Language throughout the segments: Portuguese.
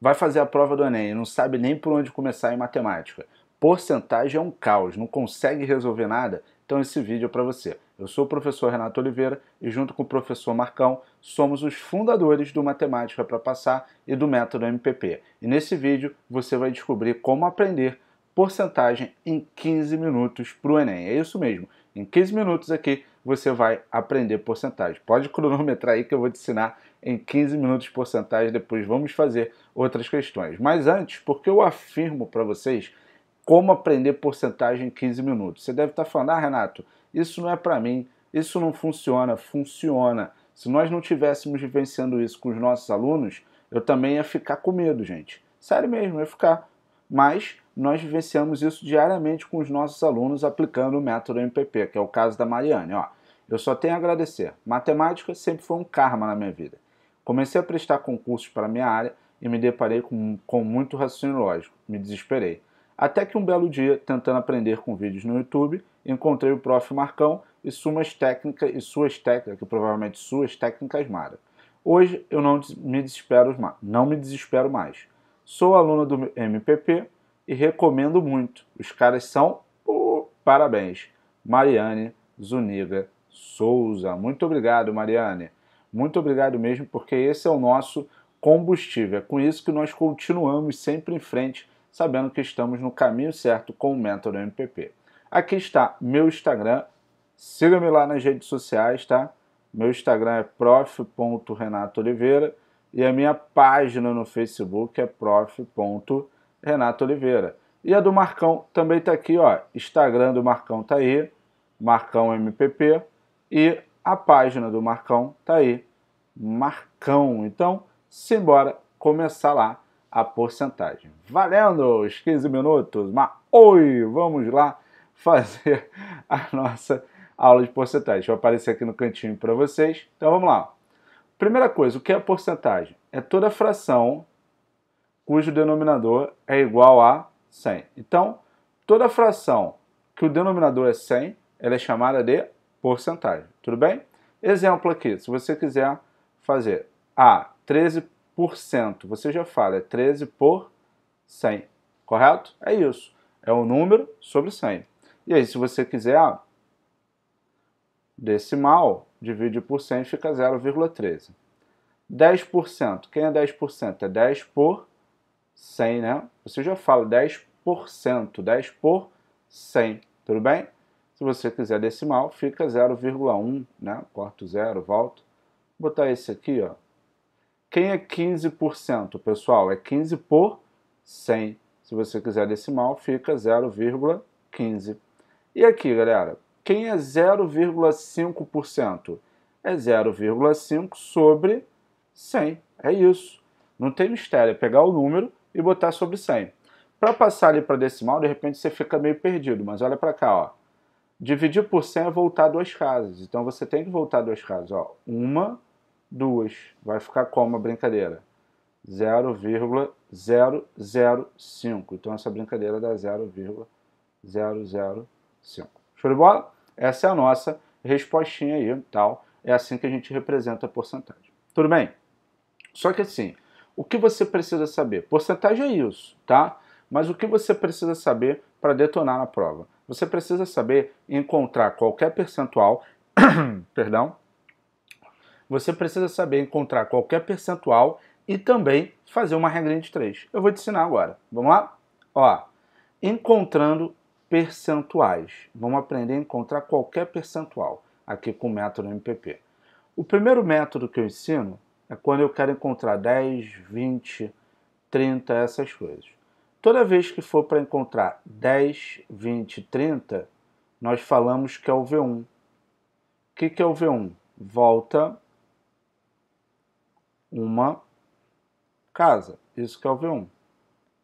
vai fazer a prova do Enem e não sabe nem por onde começar em matemática. Porcentagem é um caos, não consegue resolver nada? Então esse vídeo é para você. Eu sou o professor Renato Oliveira e junto com o professor Marcão somos os fundadores do Matemática para Passar e do método MPP. E nesse vídeo você vai descobrir como aprender porcentagem em 15 minutos para o Enem. É isso mesmo. Em 15 minutos aqui você vai aprender porcentagem. Pode cronometrar aí que eu vou te ensinar em 15 minutos porcentagem, depois vamos fazer outras questões. Mas antes, porque eu afirmo para vocês como aprender porcentagem em 15 minutos. Você deve estar tá falando, ah, Renato, isso não é para mim, isso não funciona, funciona. Se nós não tivéssemos vivenciando isso com os nossos alunos, eu também ia ficar com medo, gente. Sério mesmo, ia ficar. Mas nós vivenciamos isso diariamente com os nossos alunos aplicando o método MPP, que é o caso da Mariane. Ó, eu só tenho a agradecer. Matemática sempre foi um karma na minha vida. Comecei a prestar concursos para minha área e me deparei com, com muito raciocínio lógico. Me desesperei. Até que um belo dia, tentando aprender com vídeos no YouTube, encontrei o prof. Marcão e suas técnicas, e suas técnicas, que provavelmente suas técnicas Mara. Hoje eu não me desespero, não me desespero mais. Sou aluna do MPP e recomendo muito. Os caras são oh, parabéns. Mariane Zuniga Souza. Muito obrigado, Mariane. Muito obrigado mesmo, porque esse é o nosso combustível. É com isso que nós continuamos sempre em frente, sabendo que estamos no caminho certo com o método MPP. Aqui está meu Instagram. Siga-me lá nas redes sociais, tá? Meu Instagram é prof.renatooliveira e a minha página no Facebook é prof.renatooliveira Renato Oliveira. E a do Marcão também está aqui, ó. Instagram do Marcão tá aí, Marcão MPP. E a página do Marcão tá aí, Marcão. Então, simbora começar lá a porcentagem. Valendo os 15 minutos, mas oi, vamos lá fazer a nossa aula de porcentagem. Vou aparecer aqui no cantinho para vocês. Então vamos lá. Primeira coisa, o que é porcentagem? É toda fração cujo denominador é igual a 100. Então, toda fração que o denominador é 100, ela é chamada de porcentagem, tudo bem? Exemplo aqui, se você quiser fazer A, 13%, você já fala, é 13 por 100, correto? É isso, é o um número sobre 100. E aí, se você quiser ah, decimal, divide por 100 fica 0,13. 10%, quem é 10%? É 10 por 100, né? Você já fala 10%, 10 por 100, tudo bem? Se você quiser decimal, fica 0,1, né? Corto zero, volto. Vou botar esse aqui, ó. Quem é 15%, pessoal? É 15 por 100. Se você quiser decimal, fica 0,15. E aqui, galera, quem é 0,5%? É 0,5 sobre 100. É isso. Não tem mistério, é pegar o número e botar sobre 100. Para passar ali para decimal, de repente você fica meio perdido, mas olha para cá, ó. Dividir por 100 é voltar duas casas, então você tem que voltar duas casas, ó. Uma, duas, vai ficar como a brincadeira? 0,005. Então essa brincadeira dá 0,005. Show de bola? Essa é a nossa respostinha aí, tal. É assim que a gente representa a porcentagem. Tudo bem? Só que assim, o que você precisa saber? Porcentagem é isso, tá? Mas o que você precisa saber para detonar na prova? Você precisa saber encontrar qualquer percentual, perdão. Você precisa saber encontrar qualquer percentual e também fazer uma regra de três. Eu vou te ensinar agora. Vamos lá? Ó, encontrando percentuais. Vamos aprender a encontrar qualquer percentual aqui com o método MPP. O primeiro método que eu ensino é quando eu quero encontrar 10, 20, 30, essas coisas. Toda vez que for para encontrar 10, 20, 30, nós falamos que é o V1. O que, é o V1? Volta uma casa. Isso que é o V1.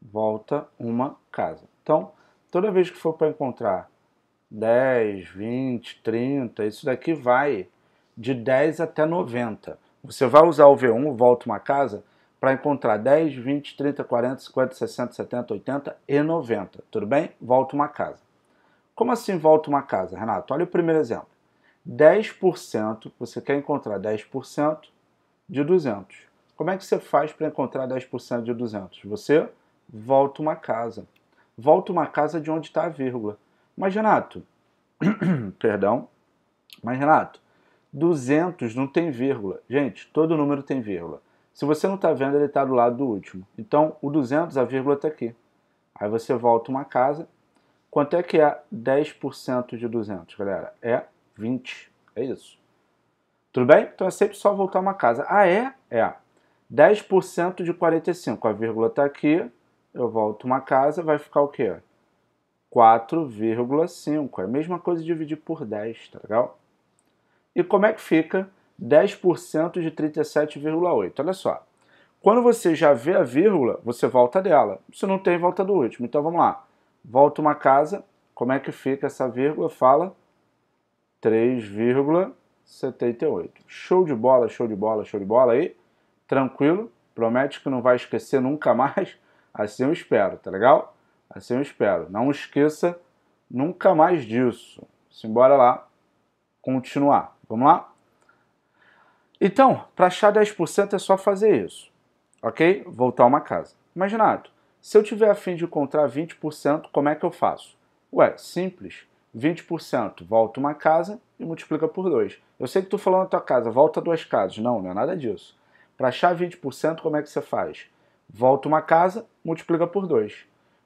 Volta uma casa. Então, toda vez que for para encontrar 10, 20, 30, isso daqui vai de 10 até 90. Você vai usar o V1, volta uma casa, para encontrar 10, 20, 30, 40, 50, 60, 70, 80 e 90. Tudo bem? Volta uma casa. Como assim volta uma casa, Renato? Olha o primeiro exemplo. 10%, você quer encontrar 10% de 200. Como é que você faz para encontrar 10% de 200? Você volta uma casa. Volta uma casa de onde está a vírgula. Mas, Renato, perdão, mas, Renato, 200 não tem vírgula. Gente, todo número tem vírgula. Se você não está vendo, ele está do lado do último. Então, o 200, a vírgula está aqui. Aí você volta uma casa. Quanto é que é 10% de 200, galera? É 20. É isso. Tudo bem? Então é sempre só voltar uma casa. Ah, é? É. 10% de 45. A vírgula está aqui. Eu volto uma casa, vai ficar o quê? 4,5. É a mesma coisa dividir por 10, tá legal? E como é que fica 10% de 37,8? Olha só. Quando você já vê a vírgula, você volta dela. Você não tem volta do último. Então vamos lá. Volta uma casa. Como é que fica essa vírgula? Fala 3,78. Show de bola, show de bola, show de bola aí. Tranquilo. Promete que não vai esquecer nunca mais. Assim eu espero, tá legal? Assim eu espero. Não esqueça nunca mais disso. Simbora lá continuar. Vamos lá? Então, para achar 10% é só fazer isso, ok? Voltar uma casa. Imaginado. se eu tiver a fim de encontrar 20%, como é que eu faço? Ué, simples. 20% volta uma casa e multiplica por 2. Eu sei que tu falando na tua casa, volta duas casas. Não, não é nada disso. Para achar 20%, como é que você faz? Volta uma casa, multiplica por 2.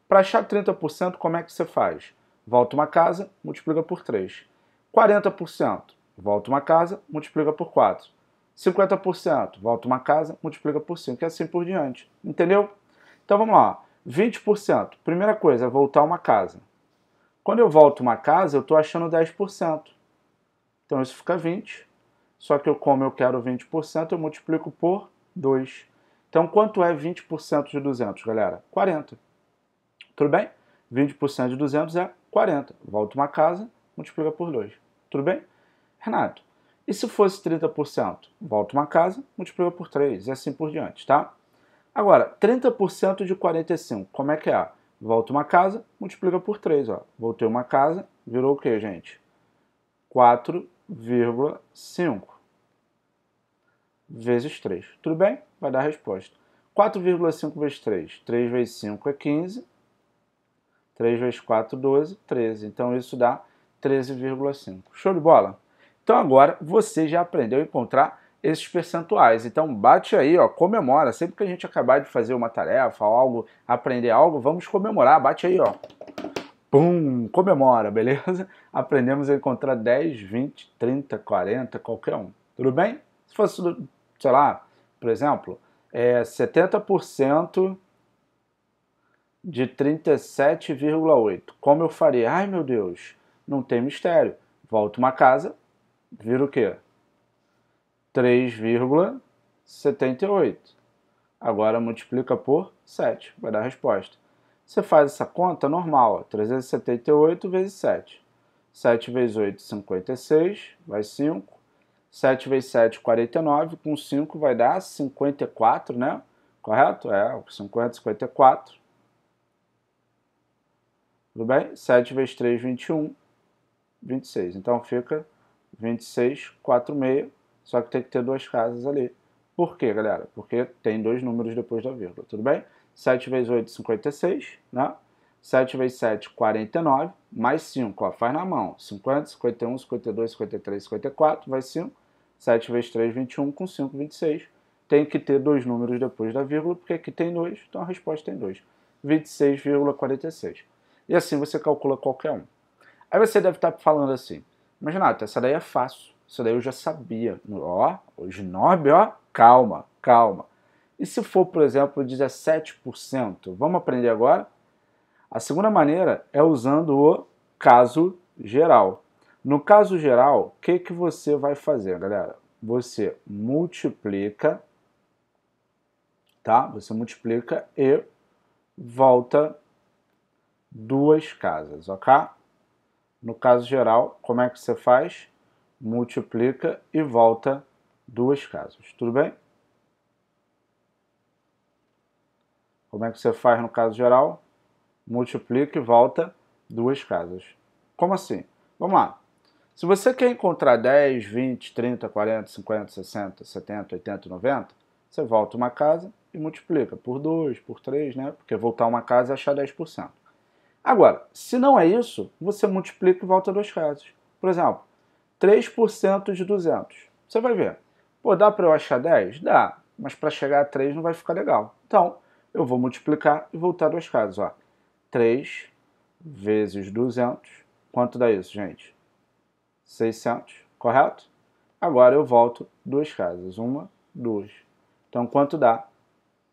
Para achar 30%, como é que você faz? Volta uma casa, multiplica por 3. 40%, volta uma casa, multiplica por 4. 50%, volta uma casa, multiplica por 5 e assim por diante. Entendeu? Então vamos lá. 20%. Primeira coisa, é voltar uma casa. Quando eu volto uma casa, eu estou achando 10%. Então isso fica 20. Só que eu, como eu quero 20%, eu multiplico por 2. Então quanto é 20% de 200, galera? 40. Tudo bem? 20% de 200 é 40. Volta uma casa, multiplica por 2. Tudo bem? Renato, e se fosse 30%? Volta uma casa, multiplica por 3 e assim por diante, tá? Agora, 30% de 45, como é que é? Volta uma casa, multiplica por 3, ó. Voltei uma casa, virou o quê, gente? 4,5 vezes 3. Tudo bem? Vai dar a resposta. 4,5 vezes 3. 3 vezes 5 é 15. 3 vezes 4, 12. 13. Então, isso dá 13,5. Show de bola? Então agora você já aprendeu a encontrar esses percentuais. Então bate aí, ó, comemora. Sempre que a gente acabar de fazer uma tarefa, algo, aprender algo, vamos comemorar. Bate aí, ó. Pum, comemora, beleza? Aprendemos a encontrar 10, 20, 30, 40, qualquer um. Tudo bem? Se fosse, sei lá, por exemplo, é 70% de 37,8. Como eu faria? Ai meu Deus, não tem mistério. Volto uma casa, vira o quê? 3,78. Agora multiplica por 7, vai dar a resposta. Você faz essa conta normal, 378 vezes 7. 7 vezes 8, 56, vai 5. 7 vezes 7, 49, com 5 vai dar 54, né? Correto? É, 50, 54. Tudo bem? 7 vezes 3, 21, 26. Então fica 2646, só que tem que ter duas casas ali. Por quê, galera? Porque tem dois números depois da vírgula, tudo bem? 7 vezes 8, 56, né? 7 vezes 7, 49, mais 5, ó, faz na mão. 50, 51, 52, 53, 54, vai 5. 7 vezes 3, 21, com 5, 26. Tem que ter dois números depois da vírgula, porque aqui tem 2, então a resposta tem 2. 26,46. E assim você calcula qualquer um. Aí você deve estar falando assim, Imagina, essa daí é fácil. Isso daí eu já sabia. Ó, o Ginob, ó, calma, calma. E se for, por exemplo, 17%? Vamos aprender agora? A segunda maneira é usando o caso geral. No caso geral, o que, que você vai fazer, galera? Você multiplica, tá? Você multiplica e volta duas casas, ok? No caso geral, como é que você faz? Multiplica e volta duas casas, tudo bem? Como é que você faz no caso geral? Multiplica e volta duas casas. Como assim? Vamos lá. Se você quer encontrar 10, 20, 30, 40, 50, 60, 70, 80, 90, você volta uma casa e multiplica por 2, por 3, né? Porque voltar uma casa é achar 10%. Agora, se não é isso, você multiplica e volta duas casas. Por exemplo, 3% de 200. Você vai ver. Pô, dá para eu achar 10? Dá, mas para chegar a 3 não vai ficar legal. Então, eu vou multiplicar e voltar duas casas. Ó. 3 vezes 200. Quanto dá isso, gente? 600, correto? Agora eu volto duas casas. Uma, duas. Então, quanto dá?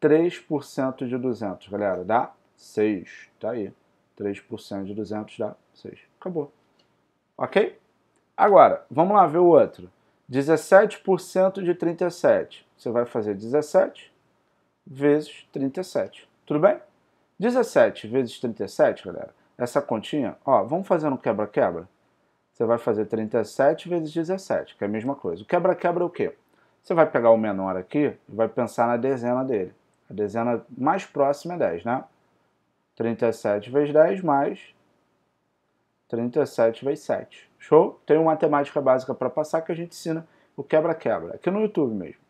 3% de 200, galera. Dá 6. Tá aí. 3% de 200 dá 6. Acabou. Ok? Agora, vamos lá ver o outro. 17% de 37. Você vai fazer 17 vezes 37. Tudo bem? 17 vezes 37, galera, essa continha, ó, vamos fazer um quebra-quebra? Você vai fazer 37 vezes 17, que é a mesma coisa. O quebra-quebra é o quê? Você vai pegar o menor aqui e vai pensar na dezena dele. A dezena mais próxima é 10, né? 37 vezes 10 mais 37 vezes 7. Show? Tem uma matemática básica para passar que a gente ensina o quebra-quebra, aqui no YouTube mesmo.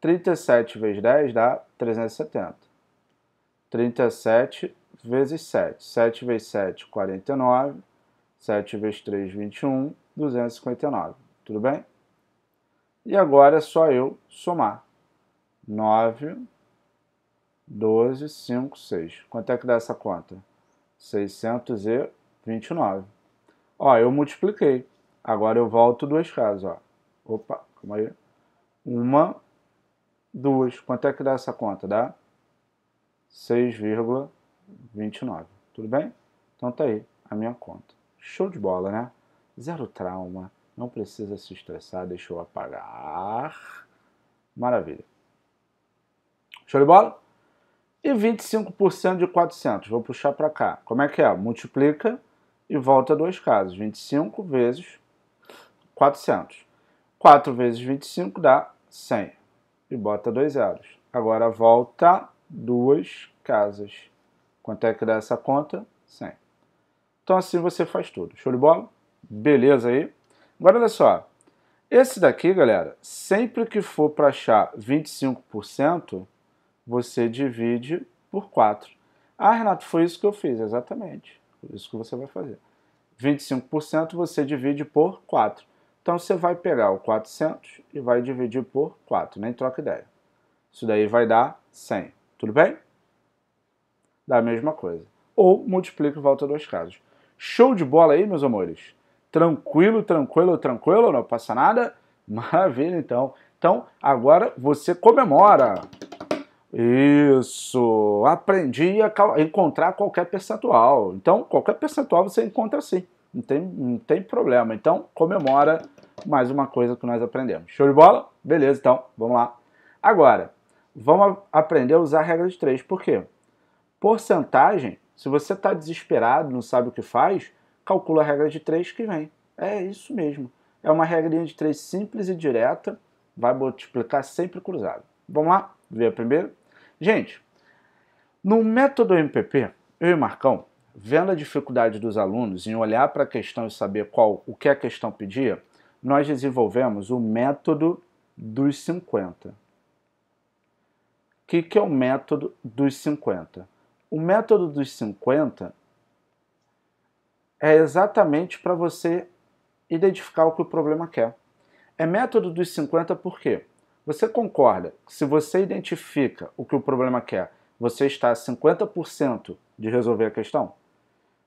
37 vezes 10 dá 370. 37 vezes 7. 7 vezes 7, 49. 7 vezes 3, 21. 259. Tudo bem? E agora é só eu somar. 9 12, 5, 6. Quanto é que dá essa conta? 629. Ó, eu multipliquei. Agora eu volto duas casas, ó. Opa, calma aí. Uma, duas. Quanto é que dá essa conta? Dá 6,29. Tudo bem? Então tá aí a minha conta. Show de bola, né? Zero trauma. Não precisa se estressar. Deixa eu apagar. Maravilha. Show de bola? E 25% de 400, vou puxar para cá. Como é que é? Multiplica e volta dois casos. 25 vezes 400. 4 vezes 25 dá 100. E bota dois zeros. Agora volta duas casas. Quanto é que dá essa conta? 100. Então assim você faz tudo. Show de bola? Beleza aí? Agora olha só. Esse daqui, galera, sempre que for para achar 25%, você divide por 4. Ah, Renato, foi isso que eu fiz, exatamente. Foi isso que você vai fazer. 25% você divide por 4. Então você vai pegar o 400 e vai dividir por 4, nem troca ideia. Isso daí vai dar 100, tudo bem? Dá a mesma coisa. Ou multiplica e volta dois casos. Show de bola aí, meus amores? Tranquilo, tranquilo, tranquilo, não passa nada? Maravilha, então. Então, agora você comemora! Isso. Aprendi a encontrar qualquer percentual. Então, qualquer percentual você encontra sim. Não tem, não tem problema. Então, comemora mais uma coisa que nós aprendemos. Show de bola? Beleza, então, vamos lá. Agora, vamos aprender a usar a regra de três. Por quê? Porcentagem, se você está desesperado, não sabe o que faz, calcula a regra de três que vem. É isso mesmo. É uma regrinha de três simples e direta. Vai multiplicar sempre cruzado. Vamos lá? Ver primeiro? Gente, no método MPP, eu e Marcão, vendo a dificuldade dos alunos em olhar para a questão e saber qual o que a questão pedia, nós desenvolvemos o método dos 50. O que, que é o método dos 50? O método dos 50 é exatamente para você identificar o que o problema quer. É método dos 50 por quê? Você concorda que se você identifica o que o problema quer, você está a 50% de resolver a questão?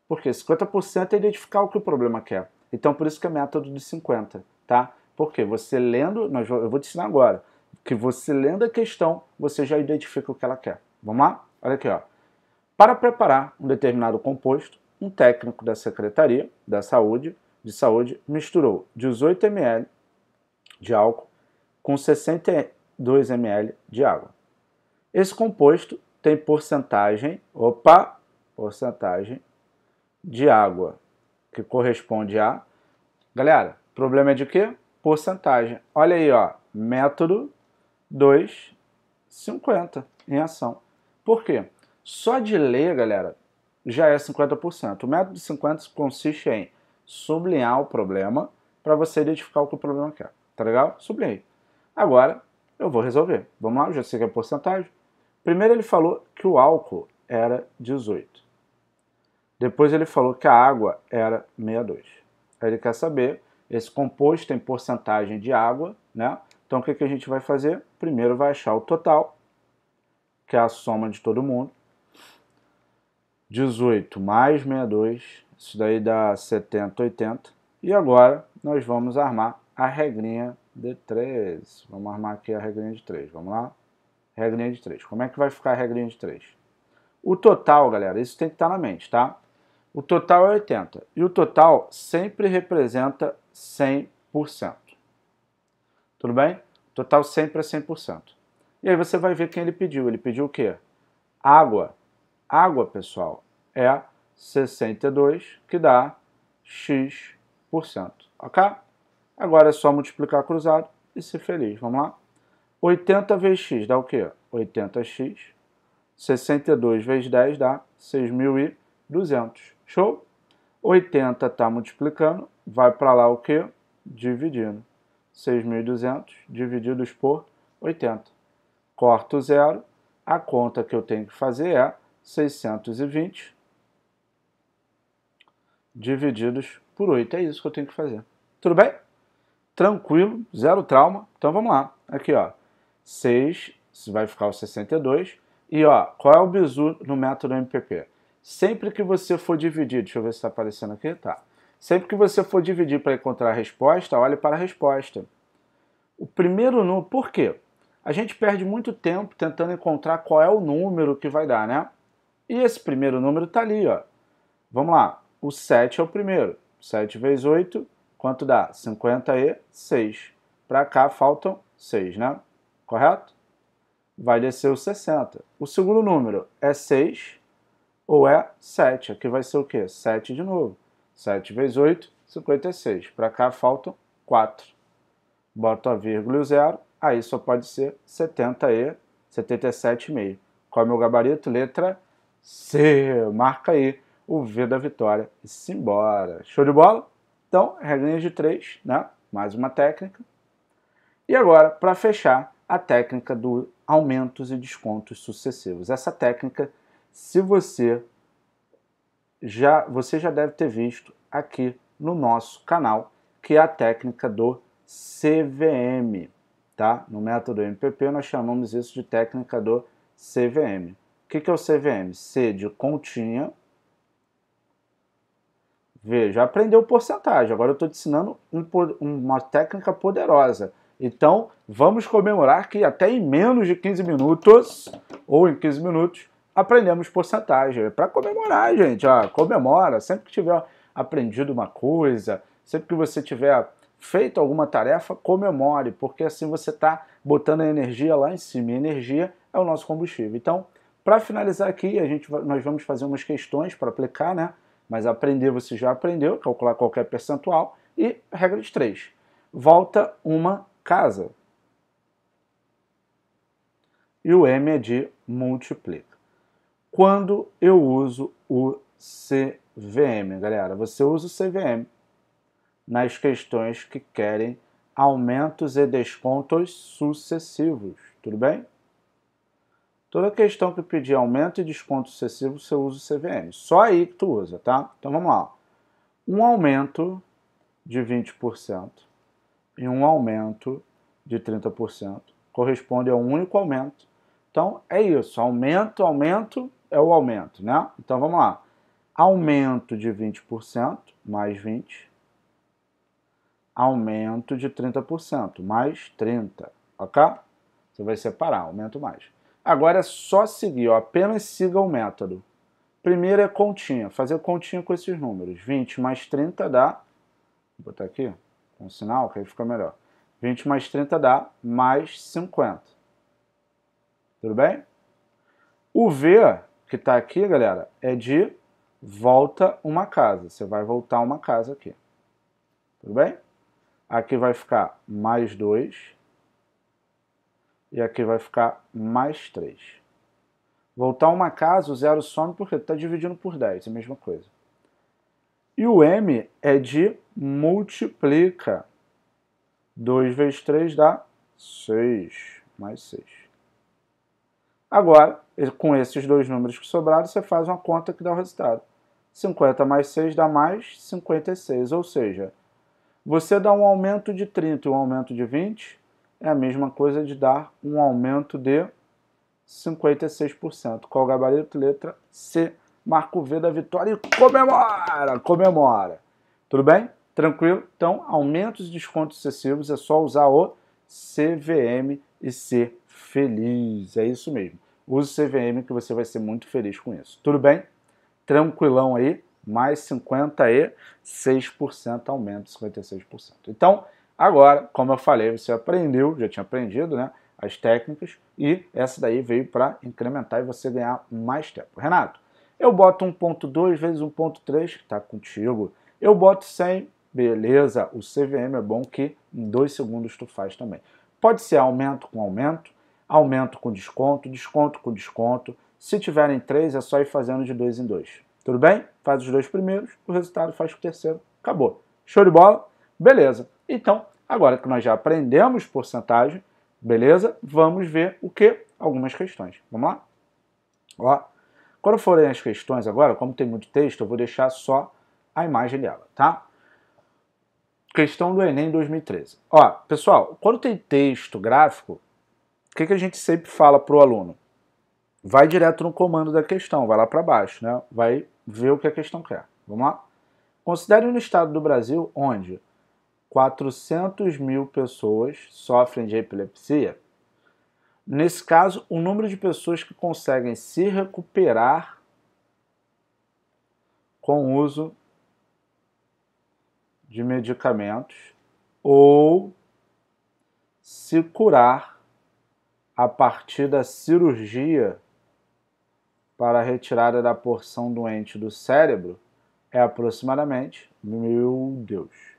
Porque 50% é identificar o que o problema quer. Então por isso que é método de 50, tá? Porque você lendo, nós, eu vou te ensinar agora, que você lendo a questão, você já identifica o que ela quer. Vamos lá? Olha aqui, ó. Para preparar um determinado composto, um técnico da Secretaria da Saúde, de Saúde misturou 18 ml de álcool com 62 ml de água. Esse composto tem porcentagem, opa, porcentagem de água, que corresponde a, galera, problema é de quê? Porcentagem. Olha aí, ó, método 2,50 em ação. Por quê? Só de ler, galera, já é 50%. O método de 50 consiste em sublinhar o problema para você identificar o que o problema quer. Tá legal? Sublinhei. Agora eu vou resolver. Vamos lá, eu já sei que é porcentagem. Primeiro ele falou que o álcool era 18. Depois ele falou que a água era 62. Aí ele quer saber esse composto tem porcentagem de água, né? Então o que, que a gente vai fazer? Primeiro vai achar o total, que é a soma de todo mundo. 18 mais 62, isso daí dá 70, 80. E agora nós vamos armar a regrinha D3. Vamos armar aqui a regrinha de 3. Vamos lá? Regrinha de 3. Como é que vai ficar a regrinha de 3? O total, galera, isso tem que estar na mente, tá? O total é 80. E o total sempre representa 100%. Tudo bem? O total sempre é 100%. E aí você vai ver quem ele pediu. Ele pediu o quê? Água. Água, pessoal, é 62, que dá X%. Ok? Agora é só multiplicar cruzado e ser feliz. Vamos lá? 80 vezes x dá o quê? 80x. 62 vezes 10 dá 6.200. Show? 80 está multiplicando, vai para lá o quê? Dividindo. 6.200 divididos por 80. Corto zero. A conta que eu tenho que fazer é 620 divididos por 8. É isso que eu tenho que fazer. Tudo bem? tranquilo, zero trauma. Então vamos lá. Aqui, ó. 6 vai ficar o 62. E ó, qual é o bizu no método MPP? Sempre que você for dividir, deixa eu ver se está aparecendo aqui, tá. Sempre que você for dividir para encontrar a resposta, olhe para a resposta. O primeiro número, por quê? A gente perde muito tempo tentando encontrar qual é o número que vai dar, né? E esse primeiro número está ali, ó. Vamos lá. O 7 é o primeiro. 7 vezes 8, Quanto dá? 56. Para cá faltam 6, né? Correto? Vai descer o 60. O segundo número é 6 ou é 7. Aqui vai ser o quê? 7 de novo. 7 vezes 8, 56. Para cá faltam 4. Boto a vírgula e o zero. Aí só pode ser 70 e 77,5. Qual é o meu gabarito? Letra C. Marca aí o V da vitória e simbora. Show de bola? Então, regrinha de 3, né? mais uma técnica. E agora, para fechar, a técnica dos aumentos e descontos sucessivos. Essa técnica, se você já, você já deve ter visto aqui no nosso canal, que é a técnica do CVM. Tá? No método MPP, nós chamamos isso de técnica do CVM. O que, que é o CVM? C de continha, Veja, aprendeu porcentagem, agora eu estou te ensinando um, uma técnica poderosa. Então, vamos comemorar que até em menos de 15 minutos, ou em 15 minutos, aprendemos porcentagem. É para comemorar, gente, ó, comemora. Sempre que tiver aprendido uma coisa, sempre que você tiver feito alguma tarefa, comemore, porque assim você está botando a energia lá em cima. E energia é o nosso combustível. Então, para finalizar aqui, a gente, nós vamos fazer umas questões para aplicar, né? Mas aprender você já aprendeu, calcular qualquer percentual. E regra de três, volta uma casa. E o M é de multiplica. Quando eu uso o CVM, galera, você usa o CVM nas questões que querem aumentos e descontos sucessivos, tudo bem? Toda questão que pedir aumento e desconto sucessivo, você usa o CVM. Só aí que tu usa, tá? Então vamos lá. Um aumento de 20% e um aumento de 30% corresponde a um único aumento. Então é isso, aumento, aumento é o aumento, né? Então vamos lá. Aumento de 20% mais 20. Aumento de 30% mais 30, OK? Você vai separar, aumento mais. Agora é só seguir, ó, apenas siga o método. Primeiro é continha, fazer continha com esses números. 20 mais 30 dá, vou botar aqui um sinal que aí fica melhor. 20 mais 30 dá mais 50. Tudo bem? O V que está aqui, galera, é de volta uma casa. Você vai voltar uma casa aqui. Tudo bem? Aqui vai ficar mais 2 e aqui vai ficar mais 3. Voltar uma casa, o zero some porque está dividindo por 10, é a mesma coisa. E o M é de multiplica. 2 vezes 3 dá 6, mais 6. Agora, com esses dois números que sobraram, você faz uma conta que dá o resultado. 50 mais 6 dá mais 56, ou seja, você dá um aumento de 30 e um aumento de 20, é a mesma coisa de dar um aumento de 56%. Qual o gabarito? Letra C. Marco V da vitória e comemora! Comemora! Tudo bem? Tranquilo? Então, aumentos e descontos excessivos é só usar o CVM e ser feliz. É isso mesmo. Use o CVM que você vai ser muito feliz com isso. Tudo bem? Tranquilão aí? Mais 56% aumento, 56%. Então, Agora, como eu falei, você aprendeu, já tinha aprendido, né? As técnicas e essa daí veio para incrementar e você ganhar mais tempo. Renato, eu boto 1.2 vezes 1.3, está contigo. Eu boto 100, beleza. O CVM é bom que em dois segundos tu faz também. Pode ser aumento com aumento, aumento com desconto, desconto com desconto. Se tiverem três, é só ir fazendo de dois em dois. Tudo bem? Faz os dois primeiros, o resultado faz com o terceiro. Acabou. Show de bola? Beleza. Então, agora que nós já aprendemos porcentagem, beleza? Vamos ver o que? Algumas questões. Vamos lá? Ó, quando forem as questões agora, como tem muito texto, eu vou deixar só a imagem dela, tá? Questão do Enem 2013. Ó, pessoal, quando tem texto gráfico, o que, que a gente sempre fala para o aluno? Vai direto no comando da questão, vai lá para baixo, né? Vai ver o que a questão quer. Vamos lá? Considere um estado do Brasil onde 400 mil pessoas sofrem de epilepsia. Nesse caso, o número de pessoas que conseguem se recuperar com o uso de medicamentos ou se curar a partir da cirurgia para a retirada da porção doente do cérebro é aproximadamente, meu Deus,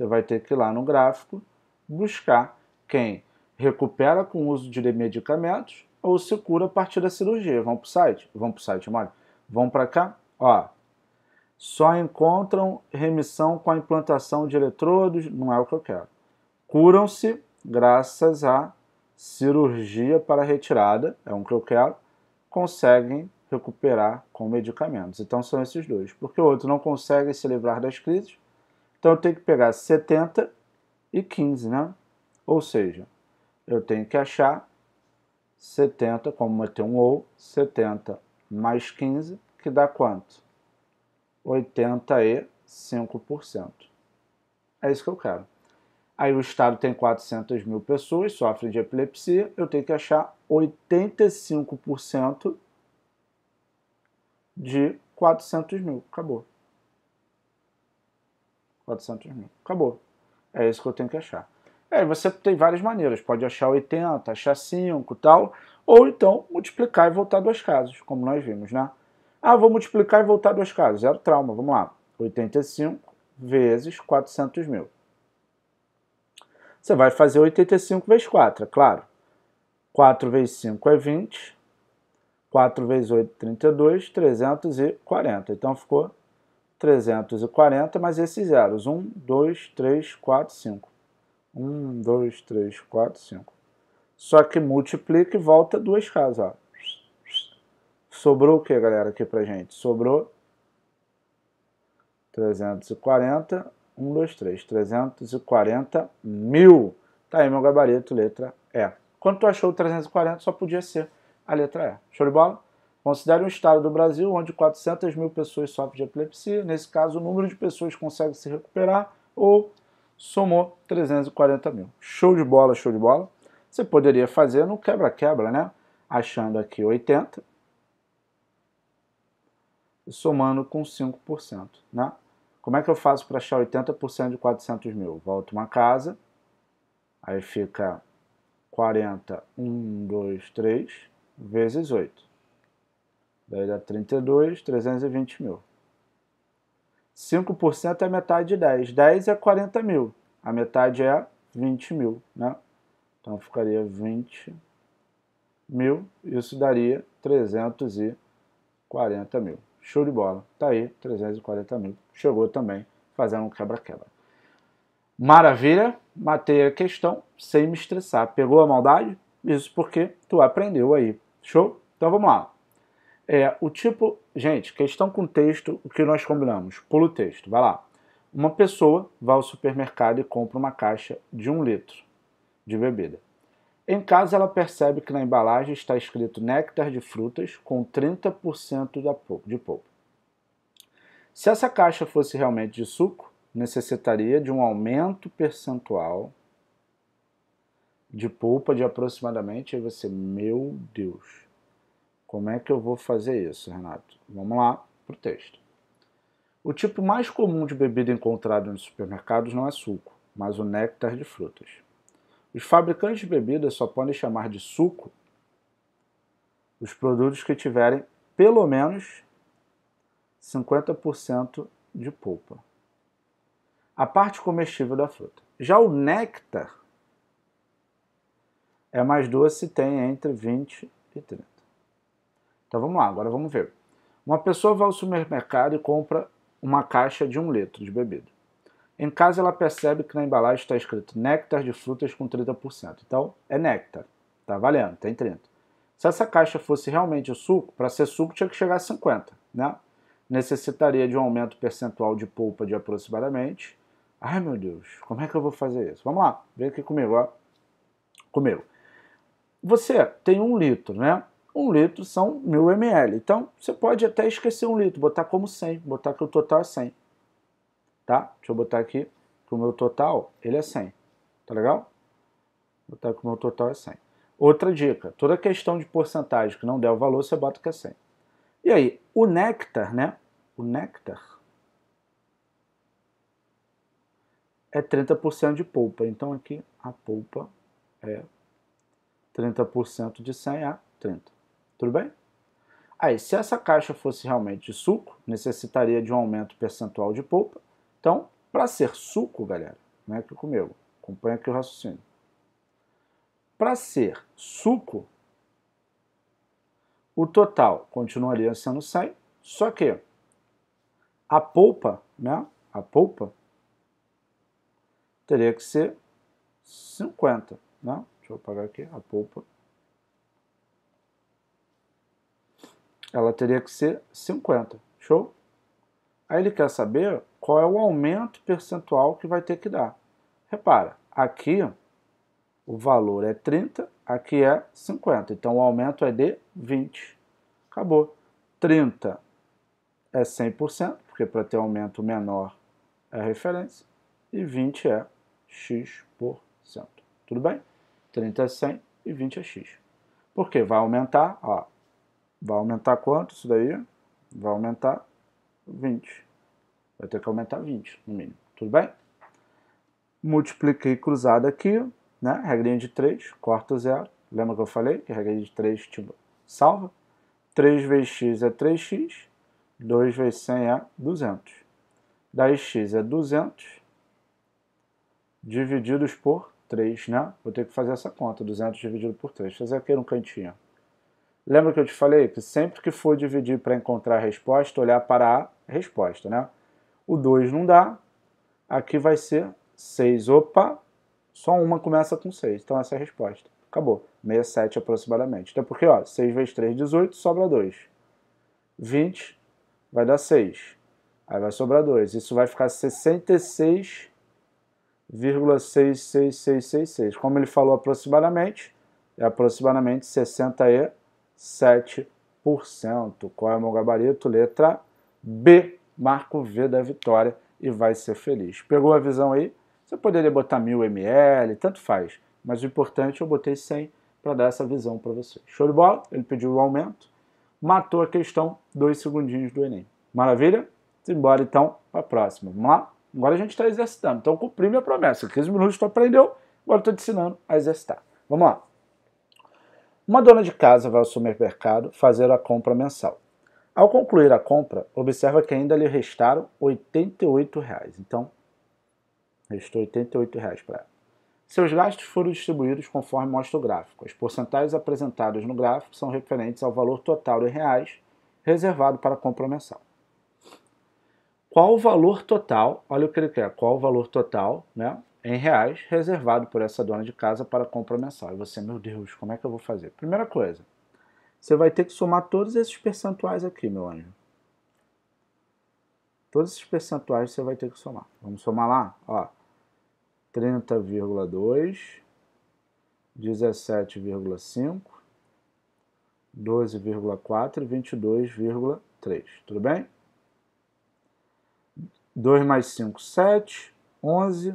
você vai ter que ir lá no gráfico buscar quem recupera com o uso de medicamentos ou se cura a partir da cirurgia. Vão para o site? Vão para o site, mole. Vão para cá? Ó, só encontram remissão com a implantação de eletrodos, não é o que eu quero. Curam-se graças à cirurgia para retirada, é um que eu quero, conseguem recuperar com medicamentos. Então são esses dois, porque o outro não consegue se livrar das crises, então eu tenho que pegar 70 e 15, né? Ou seja, eu tenho que achar 70, como eu tenho um ou, 70 mais 15, que dá quanto? 85%. É isso que eu quero. Aí o Estado tem 400 mil pessoas, sofrem de epilepsia, eu tenho que achar 85% de 400 mil. Acabou. 400 mil. Acabou. É isso que eu tenho que achar. É, você tem várias maneiras. Pode achar 80, achar 5 tal. Ou então multiplicar e voltar duas casas, como nós vimos, né? Ah, vou multiplicar e voltar duas casas. Zero trauma, vamos lá. 85 vezes 400 mil. Você vai fazer 85 vezes 4, é claro. 4 vezes 5 é 20. 4 vezes 8, 32. 340. Então ficou 340 mais esses zeros. 1, 2, 3, 4, 5. 1, 2, 3, 4, 5. Só que multiplica e volta duas casas. Ó. Sobrou o que, galera, aqui pra gente? Sobrou 340, 1, 2, 3, 340 mil. Tá aí meu gabarito, letra E. Quando tu achou 340, só podia ser a letra E. Show de bola? Considere um estado do Brasil onde 400 mil pessoas sofrem de epilepsia. Nesse caso, o número de pessoas consegue se recuperar ou somou 340 mil. Show de bola, show de bola. Você poderia fazer no quebra-quebra, né? Achando aqui 80 e somando com 5%, né? Como é que eu faço para achar 80% de 400 mil? Volto uma casa, aí fica 40, 1, 2, 3, vezes 8. Daí dá 32, 320 mil. 5% é metade de 10. 10 é 40 mil. A metade é 20 mil, né? Então ficaria 20 mil. Isso daria 340 mil. Show de bola. Tá aí, 340 mil. Chegou também fazendo um quebra-quebra. Maravilha, matei a questão sem me estressar. Pegou a maldade? Isso porque tu aprendeu aí. Show? Então vamos lá. É, o tipo, gente, questão com texto, o que nós combinamos? Pula o texto, vai lá. Uma pessoa vai ao supermercado e compra uma caixa de um litro de bebida. Em casa, ela percebe que na embalagem está escrito néctar de frutas com 30% da de polpa. Se essa caixa fosse realmente de suco, necessitaria de um aumento percentual de polpa de aproximadamente, aí você, meu Deus, como é que eu vou fazer isso, Renato? Vamos lá para o texto. O tipo mais comum de bebida encontrado nos supermercados não é suco, mas o néctar de frutas. Os fabricantes de bebidas só podem chamar de suco os produtos que tiverem pelo menos 50% de polpa. A parte comestível da fruta. Já o néctar é mais doce e tem entre 20 e 30. Então vamos lá, agora vamos ver. Uma pessoa vai ao supermercado e compra uma caixa de um litro de bebida. Em casa ela percebe que na embalagem está escrito néctar de frutas com 30%. Então é néctar, tá valendo, tem 30%. Se essa caixa fosse realmente o suco, para ser suco tinha que chegar a 50%, né? Necessitaria de um aumento percentual de polpa de aproximadamente. Ai meu Deus, como é que eu vou fazer isso? Vamos lá, vem aqui comigo, ó. Comigo. Você tem um litro, né? um litro são 1.000 ml. Então, você pode até esquecer um litro, botar como 100, botar que o total é 100. Tá? Deixa eu botar aqui que o meu total, ele é 100. Tá legal? Botar que o meu total é 100. Outra dica, toda questão de porcentagem que não der o valor, você bota que é 100. E aí, o néctar, né? O néctar é 30% de polpa. Então aqui a polpa é 30% de 100 a 30 tudo bem? Aí, se essa caixa fosse realmente de suco, necessitaria de um aumento percentual de polpa. Então, para ser suco, galera, vem aqui comigo, acompanha aqui o raciocínio. Para ser suco, o total continuaria sendo 100, só que a polpa, né, a polpa teria que ser 50, né? Deixa eu apagar aqui a polpa ela teria que ser 50. Show? Aí ele quer saber qual é o aumento percentual que vai ter que dar. Repara, aqui o valor é 30, aqui é 50. Então o aumento é de 20. Acabou. 30 é 100%, porque para ter aumento menor é referência, e 20 é x%. Tudo bem? 30 é 100 e 20 é x. Por quê? vai aumentar, ó, Vai aumentar quanto isso daí? Vai aumentar 20. Vai ter que aumentar 20, no mínimo. Tudo bem? Multipliquei cruzado aqui, né? Regrinha de 3, corta o zero. Lembra que eu falei que a regra de 3 tipo, salva? 3 vezes x é 3x, 2 vezes 100 é 200. 10x é 200, divididos por 3, né? Vou ter que fazer essa conta, 200 dividido por 3. Fazer aqui no cantinho, Lembra que eu te falei que sempre que for dividir para encontrar a resposta, olhar para a resposta, né? O 2 não dá, aqui vai ser 6. Opa, só uma começa com 6, então essa é a resposta. Acabou, 67 aproximadamente. Até então, porque, ó, 6 vezes 3, 18, sobra 2. 20 vai dar 6. Aí vai sobrar 2. Isso vai ficar 66,66666. Como ele falou aproximadamente, é aproximadamente 60 e 7%. Qual é o meu gabarito? Letra B. Marco V da vitória e vai ser feliz. Pegou a visão aí? Você poderia botar 1000 ml, tanto faz. Mas o importante, eu botei 100 para dar essa visão para vocês. Show de bola? Ele pediu o aumento. Matou a questão, dois segundinhos do Enem. Maravilha? Simbora então para a próxima. Vamos lá? Agora a gente está exercitando. Então cumpri minha promessa. 15 minutos tu aprendeu, agora estou te ensinando a exercitar. Vamos lá. Uma dona de casa vai ao supermercado fazer a compra mensal. Ao concluir a compra, observa que ainda lhe restaram R$ 88,00. Então, restou R$ 88,00 para ela. Seus gastos foram distribuídos conforme mostra o gráfico. As porcentagens apresentadas no gráfico são referentes ao valor total em reais reservado para a compra mensal. Qual o valor total? Olha o que ele quer. Qual o valor total né, em reais reservado por essa dona de casa para compra mensal. E você, meu Deus, como é que eu vou fazer? Primeira coisa, você vai ter que somar todos esses percentuais aqui, meu anjo. Todos esses percentuais você vai ter que somar. Vamos somar lá, ó. 30,2, 17,5, 12,4 e 22,3. Tudo bem? 2 mais 5, 7, 11,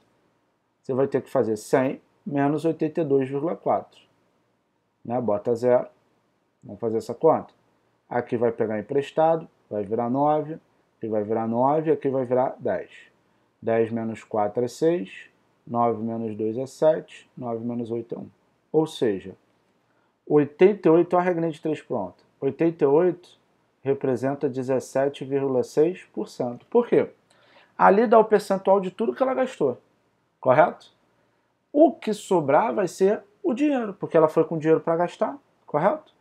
você vai ter que fazer 100 menos 82,4. Né? Bota zero. Vamos fazer essa conta. Aqui vai pegar emprestado, vai virar 9. Aqui vai virar 9, aqui vai virar 10. 10 menos 4 é 6. 9 menos 2 é 7. 9 menos 8 é 1. Ou seja, 88, olha a regra de 3 pronta. 88 representa 17,6%. Por quê? Ali dá o percentual de tudo que ela gastou correto? O que sobrar vai ser o dinheiro, porque ela foi com dinheiro para gastar, correto?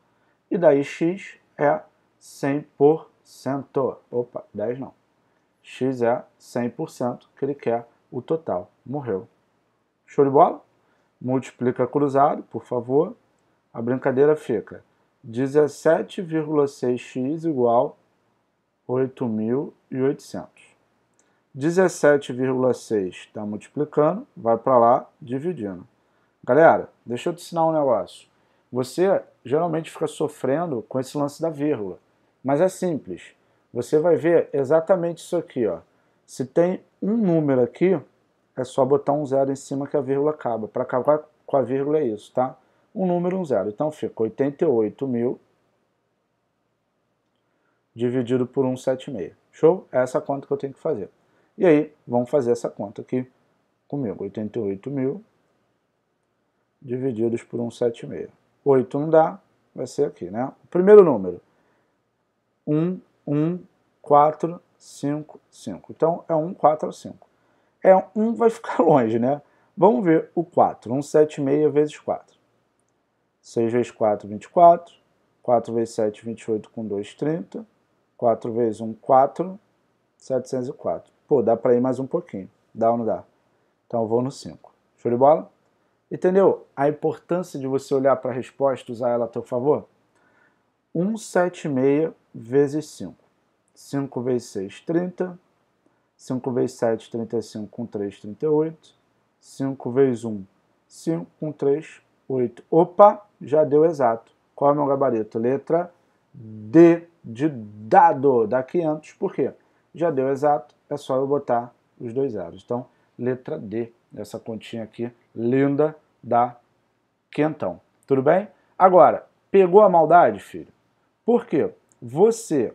E daí x é 100%. Opa, 10 não. x é 100% que ele quer o total. Morreu. Show de bola? Multiplica cruzado, por favor. A brincadeira fica 17,6x igual 8.800. 17,6 está multiplicando, vai para lá, dividindo. Galera, deixa eu te ensinar um negócio. Você geralmente fica sofrendo com esse lance da vírgula, mas é simples. Você vai ver exatamente isso aqui. Ó. Se tem um número aqui, é só botar um zero em cima que a vírgula acaba. Para acabar com a vírgula é isso, tá? Um número, um zero. Então fica 88 mil dividido por 176. Show? É essa é a conta que eu tenho que fazer. E aí, vamos fazer essa conta aqui comigo. 88 mil divididos por 176. 8 não dá, vai ser aqui, né? Primeiro número. 1, 1, 4, 5, 5. Então, é 1, 4, 5. É 1 vai ficar longe, né? Vamos ver o 4. 176 vezes 4. 6 vezes 4, 24. 4 vezes 7, 28, com 2, 30. 4 vezes 1, 4. 704. Pô, dá para ir mais um pouquinho. Dá ou não dá? Então eu vou no 5. Show de bola? Entendeu a importância de você olhar para a resposta e usar ela a teu favor? 176 vezes 5. 5 vezes 6, 30. 5 vezes 7, 35. Com 3, 38. 5 vezes 1, 5. Com 3, 8. Opa, já deu exato. Qual é o meu gabarito? Letra D de dado, dá 500. Por quê? Já deu exato é só eu botar os dois zeros. Então, letra D, essa continha aqui, linda, da Quentão. Tudo bem? Agora, pegou a maldade, filho? Por quê? Você,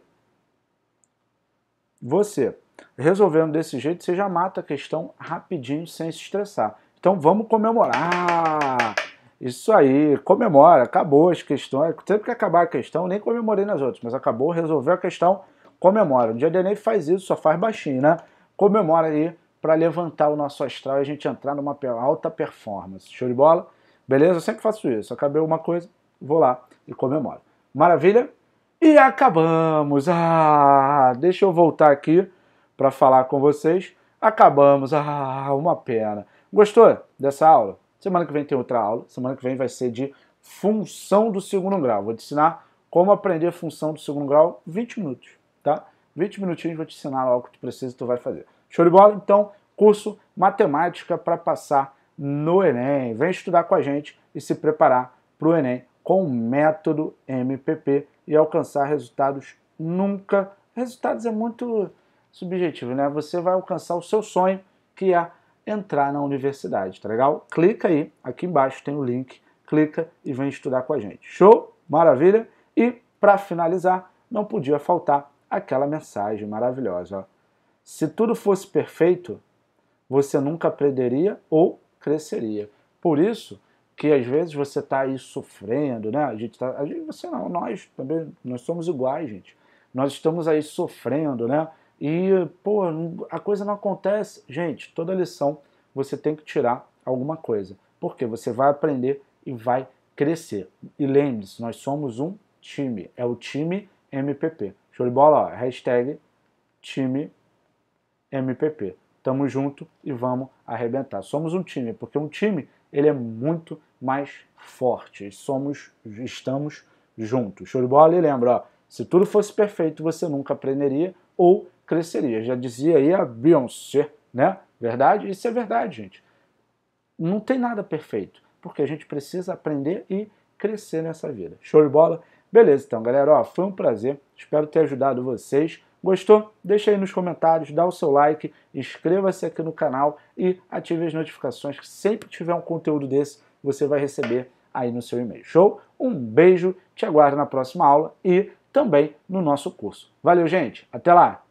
você, resolvendo desse jeito, você já mata a questão rapidinho, sem se estressar. Então, vamos comemorar! Isso aí, comemora, acabou as questões. Sempre que acabar a questão, nem comemorei nas outras, mas acabou, resolveu a questão, comemora. O dia de Enem faz isso, só faz baixinho, né? Comemora aí para levantar o nosso astral e a gente entrar numa alta performance. Show de bola? Beleza? Eu sempre faço isso. Acabei uma coisa, vou lá e comemoro. Maravilha? E acabamos. Ah, deixa eu voltar aqui para falar com vocês. Acabamos. Ah, uma pena. Gostou dessa aula? Semana que vem tem outra aula. Semana que vem vai ser de função do segundo grau. Vou te ensinar como aprender função do segundo grau 20 minutos tá? 20 minutinhos vou te ensinar algo que tu precisa e tu vai fazer. Show de bola? Então, curso Matemática para passar no Enem. Vem estudar com a gente e se preparar para o Enem com o método MPP e alcançar resultados nunca... Resultados é muito subjetivo, né? Você vai alcançar o seu sonho, que é entrar na universidade, tá legal? Clica aí, aqui embaixo tem o link, clica e vem estudar com a gente. Show? Maravilha? E para finalizar, não podia faltar aquela mensagem maravilhosa. Se tudo fosse perfeito, você nunca aprenderia ou cresceria. Por isso que às vezes você está aí sofrendo, né? A gente tá, a gente, você não, nós também, nós somos iguais, gente. Nós estamos aí sofrendo, né? E, pô, a coisa não acontece. Gente, toda lição você tem que tirar alguma coisa. Porque você vai aprender e vai crescer. E lembre-se, nós somos um time. É o time MPP. Show de bola? Ó. Hashtag time MPP. Tamo junto e vamos arrebentar. Somos um time, porque um time ele é muito mais forte. Somos, estamos juntos. Show de bola? E lembra, ó, se tudo fosse perfeito, você nunca aprenderia ou cresceria. Já dizia aí a Beyoncé, né? Verdade? Isso é verdade, gente. Não tem nada perfeito, porque a gente precisa aprender e crescer nessa vida. Show de bola? Beleza, então, galera, ó, foi um prazer. Espero ter ajudado vocês. Gostou? Deixa aí nos comentários, dá o seu like, inscreva-se aqui no canal e ative as notificações que sempre que tiver um conteúdo desse, você vai receber aí no seu e-mail. Show? Um beijo, te aguardo na próxima aula e também no nosso curso. Valeu, gente. Até lá!